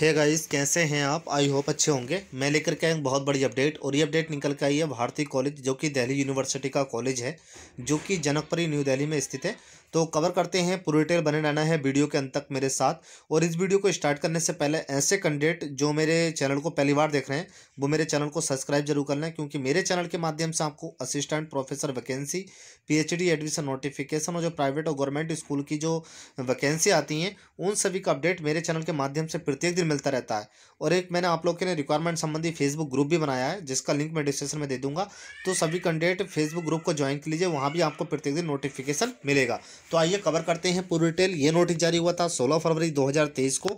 hey guys कैसे हैं आप आई होप अच्छे होंगे मैं लेकर के आया बहुत बड़ी अपडेट और ये अपडेट निकल के आई है भारतीय कॉलेज जो कि दिल्ली यूनिवर्सिटी का कॉलेज है जो कि जनकपुरी न्यू दिल्ली में स्थित है तो कवर करते हैं पूरी डिटेल बने रहना है वीडियो के अंत तक मेरे साथ और इस वीडियो को स्टार्ट करने से पहले ऐसे कैंडिडेट जो मेरे चैनल को पहली बार देख रहे हैं वो मेरे चैनल को सब्सक्राइब जरूर कर लें क्योंकि मेरे चैनल के माध्यम से आपको assistant professor vacancy PhD admission notification और जो प्राइवेट और गवर्नमेंट स्कूल की जो वैकेंसी आती हैं उन सभी का अपडेट मेरे चैनल के माध्यम से प्रत्येक दिन मिलता रहता है और एक मैंने आप लोग के लिए रिक्वायरमेंट संबंधी फेसबुक ग्रुप भी बनाया है जिसका लिंक मैं डिस्क्रिप्शन में दे दूंगा तो सभी कैंडिडेट फेसबुक ग्रुप को ज्वाइन लीजिए वहाँ भी आपको प्रत्येक दिन नोटिफिकेशन मिलेगा तो आइए कवर करते हैं पूरी डिटेल ये नोटिस जारी हुआ था 16 फरवरी 2023 को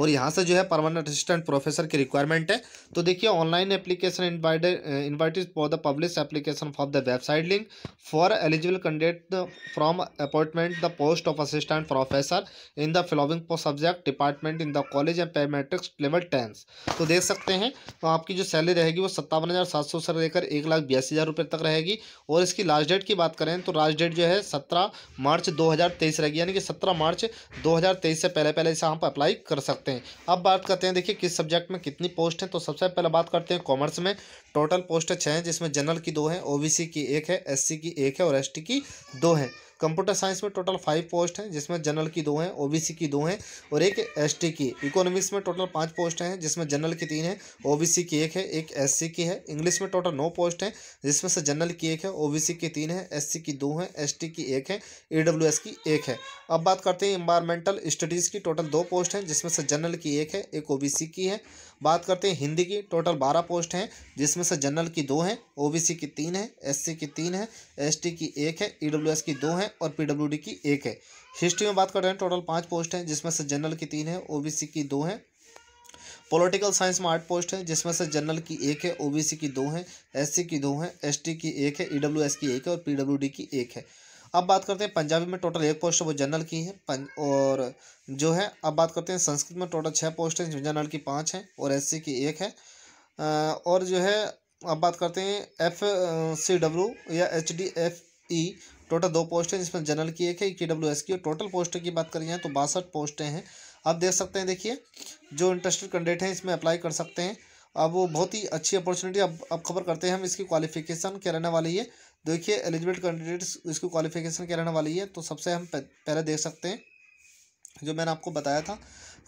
और यहाँ से जो है परमानेंट असिस्टेंट प्रोफेसर की रिक्वायरमेंट है तो देखिए online application invited for the publish application for the website link for eligible candidate from appointment the post of assistant professor in the following subject department in the college and parametrics level tens तो देख सकते हैं तो आपकी जो salary रहेगी वो सत्तावन हज़ार सात सौ से लेकर एक लाख बयासी हज़ार रुपये तक रहेगी और इसकी लास्ट डेट की बात करें तो लास्ट डेट जो है सत्रह मार्च 2023 रहेगी यानी कि 17 मार्च 2023 से पहले पहले इसे आप अप्लाई कर सकते हैं अब बात करते हैं देखिए किस सब्जेक्ट में कितनी पोस्ट हैं तो सबसे पहले बात करते हैं कॉमर्स में टोटल पोस्ट छः हैं जिसमें जनरल की दो हैं ओ की एक है एस की एक है और एस की दो हैं कंप्यूटर साइंस में टोटल फाइव पोस्ट हैं जिसमें जनरल की दो हैं ओबीसी की दो हैं और एक एसटी की इकोनॉमिक्स में टोटल पाँच पोस्ट हैं जिसमें जनरल की तीन है ओबीसी की एक है एक एससी की है इंग्लिश में टोटल नौ पोस्ट हैं जिसमें से जनरल की एक है ओ की तीन है एस की दो है एस की एक है ईडब्ल्यूएस की एक है अब बात करते हैं इन्वायरमेंटल स्टडीज़ की टोटल दो पोस्ट हैं जिसमें से जनरल की एक है एक ओ की है बात करते हैं हिंदी की टोटल बारह पोस्ट हैं जिसमें से जनरल की दो हैं ओ की तीन है एस की तीन है एस की एक है ई की दो हैं है और पीडब्ल्यूडी की एक है हिस्ट्री में बात कर रहे हैं टोटल पाँच पोस्ट हैं जिसमें से जनरल की तीन है ओबीसी की दो हैं पॉलिटिकल साइंस में आठ पोस्ट हैं जिसमें से जनरल की एक है ओबीसी की दो हैं एससी की दो हैं एसटी की एक है ईडब्ल्यूएस e की एक है और पीडब्ल्यूडी की एक है अब बात करते हैं पंजाबी में टोटल एक पोस्ट है वो जनरल की है और जो है अब बात करते हैं संस्कृत में टोटल छः पोस्ट हैं जनरल की पाँच हैं और एस की एक है और जो है अब बात करते हैं एफ सी डब्ल्यू या H D F E total दो पोस्ट हैं जिसमें जनरल की एक है के डब्ल्यू एस की और टोटल पोस्टें की बात करी जाए तो बासठ पोस्टें हैं आप देख सकते हैं देखिए जो इंटरेस्टेड कैंडिडेट हैं इसमें अप्लाई कर सकते हैं अब वो बहुत ही अच्छी अपॉर्चुनिटी अब अब खबर करते हैं हम इसकी क्वालिफिकेशन क्या रहने वाली है देखिए एलिजिबल कैंडिडेट्स इसकी क्वालिफिकेशन क्या रहने वाली है तो सबसे हम पहले देख सकते हैं जो मैंने आपको बताया था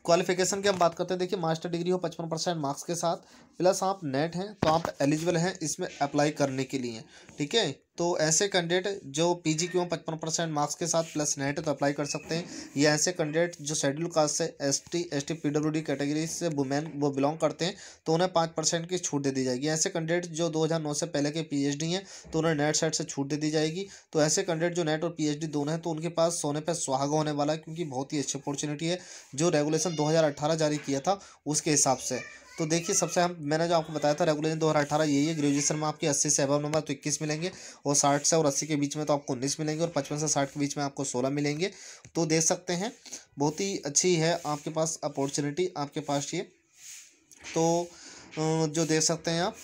क्वालिफिकेशन की हम बात करते हैं देखिए मास्टर डिग्री हो पचपन परसेंट मार्क्स के साथ प्लस आप नेट हैं तो आप एलिजिबल हैं इसमें अप्लाई करने के लिए ठीक है तो ऐसे कैंडिडेट जो पी जी क्यू पचपन परसेंट मार्क्स के साथ प्लस नेट तो अप्लाई कर सकते हैं या ऐसे कैंडिडेट जो शेड्यूल कास्ट से S T S T P W D category से वुमेन वो बिलोंग करते हैं तो उन्हें पाँच परसेंट की छूट दे दी जाएगी ऐसे कैंडिडेट जो दो हज़ार नौ से पहले के पी एच डी हैं तो उन्हें नेट सेट से छूट दे दी जाएगी तो ऐसे कैंडिडेट जो नेट और पी एच डी दोनों हैं तो उनके पास सोने पर सुहागा होने वाला है क्योंकि बहुत ही अच्छी अपॉर्चुनिटी है जो रेगुलेशन दो हज़ार अट्ठारह जारी किया था उसके हिसाब से तो देखिए सबसे हम मैंने जो आपको बताया था रेगुलेशन दो हज़ार अठारह यही है ग्रेजुएशन में आपके अस्सी से अबव नंबर तो इक्कीस मिलेंगे और साठ से और अस्सी के बीच में तो आपको उन्नीस मिलेंगे और पचपन से साठ के बीच में आपको सोलह मिलेंगे तो देख सकते हैं बहुत ही अच्छी है आपके पास अपॉर्चुनिटी आपके पास ये तो जो देख सकते हैं आप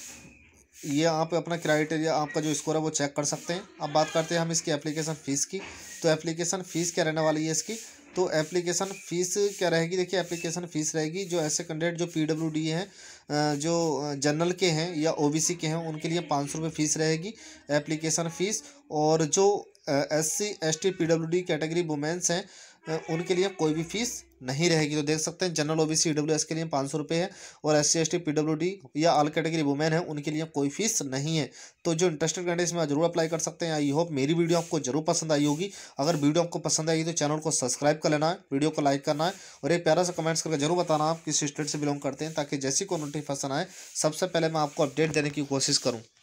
ये आप अपना क्राइटेरिया आपका जो स्कोर है वो चेक कर सकते हैं अब बात करते हैं हम इसकी एप्लीकेशन फ़ीस की तो एप्लीकेशन फ़ीस क्या रहने वाली है इसकी तो एप्लीकेशन फ़ीस क्या रहेगी देखिए एप्लीकेशन फ़ीस रहेगी जो ऐसे कैंडिडेट जो पी हैं जो जनरल के हैं या ओबीसी के हैं उनके लिए पाँच सौ रुपये फ़ीस रहेगी एप्लीकेशन फ़ीस और जो S C S T P W D category womens हैं उनके लिए कोई भी फीस नहीं रहेगी तो देख सकते हैं जनरल डब्ल्यू एस के लिए पाँच सौ रुपये है और S C S T P W D या ऑल कैटेगरी वुमेन है उनके लिए कोई फीस नहीं है तो जो इंटरेस्टेड कैंडिडेट में जरूर अप्लाई कर सकते हैं आई होप मेरी वीडियो आपको जरूर पसंद आई होगी अगर वीडियो आपको पसंद आएगी तो चैनल को सब्सक्राइब कर लेना है वीडियो को लाइक करना है और एक प्यारा सा कमेंट्स करके जरूर बताना आप किस स्टेट से बिलोंग करते हैं ताकि जैसी कोई नोटिफिकेशन आए सबसे पहले मैं आपको अपडेट देने की कोशिश करूँ